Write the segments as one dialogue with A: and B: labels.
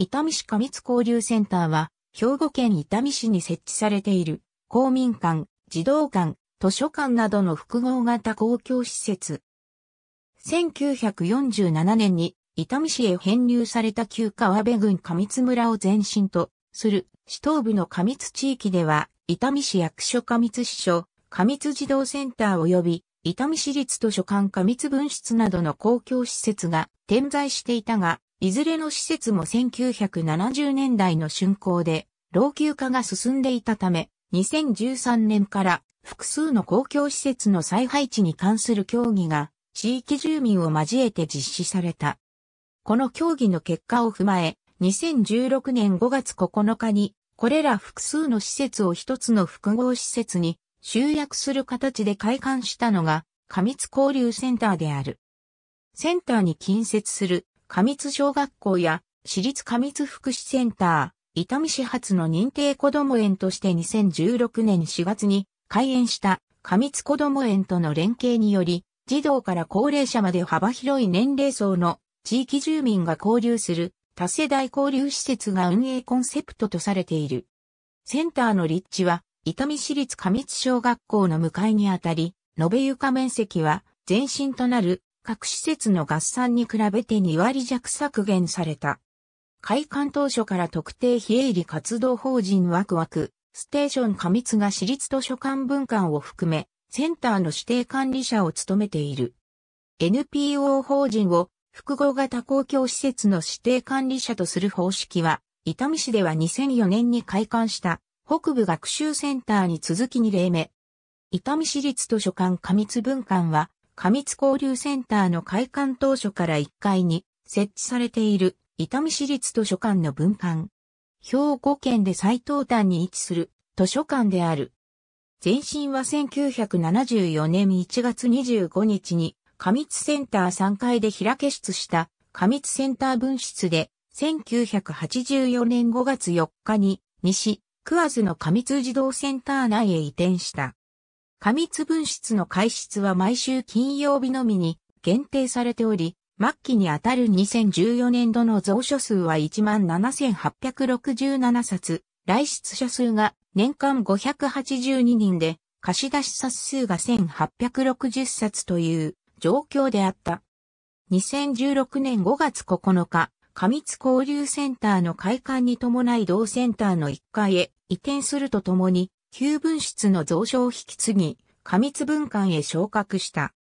A: 伊丹市過密交流センターは、兵庫県伊丹市に設置されている、公民館、児童館、図書館などの複合型公共施設。1947年に伊丹市へ編入された旧川辺郡過密村を前身とする市東部の過密地域では、伊丹市役所過密支所、過密児童センター及び伊丹市立図書館過密分室などの公共施設が点在していたが、いずれの施設も1970年代の竣工で、老朽化が進んでいたため、2013年から複数の公共施設の再配置に関する協議が地域住民を交えて実施された。この協議の結果を踏まえ、2016年5月9日に、これら複数の施設を一つの複合施設に集約する形で開館したのが、過密交流センターである。センターに近接する過密小学校や私立過密福祉センター、伊丹市発の認定こども園として2016年4月に開園した過密こども園との連携により、児童から高齢者まで幅広い年齢層の地域住民が交流する多世代交流施設が運営コンセプトとされている。センターの立地は、伊丹市立過密小学校の向かいにあたり、延べ床面積は前身となる各施設の合算に比べて2割弱削減された。開館当初から特定非営利活動法人ワクワク、ステーション過密が私立図書館文館を含め、センターの指定管理者を務めている。NPO 法人を複合型公共施設の指定管理者とする方式は、伊丹市では2004年に開館した北部学習センターに続き2例目。伊丹市立図書館過密文館は過密交流センターの開館当初から1階に設置されている伊丹市立図書館の分館。兵庫県で最東端に位置する図書館である。前身は1974年1月25日に過密センター3階で開け出した過密センター分室で1984年5月4日に西、クアズの過密児童センター内へ移転した。過密分室の開室は毎週金曜日のみに限定されており、末期にあたる2014年度の蔵書数は17,867冊、来出者数が年間582人で、貸し出し冊数が1860冊という状況であった。2016年5月9日、過密交流センターの開館に伴い同センターの1階へ移転するとともに、旧分室の蔵書を引き継ぎ、過密文館へ昇格した。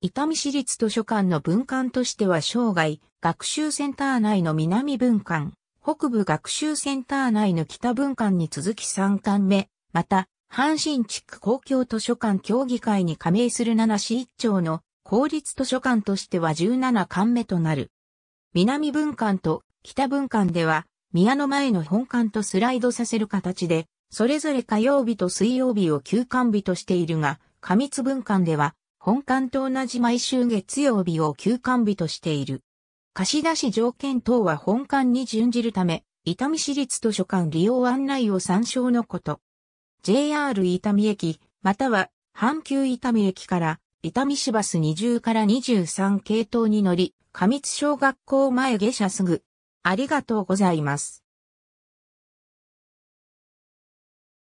A: 伊丹市立図書館の文館としては生涯、学習センター内の南文館、北部学習センター内の北文館に続き3館目、また、阪神地区公共図書館協議会に加盟する7市1町の公立図書館としては17館目となる。南文館と北文館では、宮の前の本館とスライドさせる形で、それぞれ火曜日と水曜日を休館日としているが、過密分館では、本館と同じ毎週月曜日を休館日としている。貸し出し条件等は本館に準じるため、伊丹市立図書館利用案内を参照のこと。JR 伊丹駅、または阪急伊丹駅から伊丹市バス20から23系統に乗り、過密小学校前下車すぐ。ありがとうございます。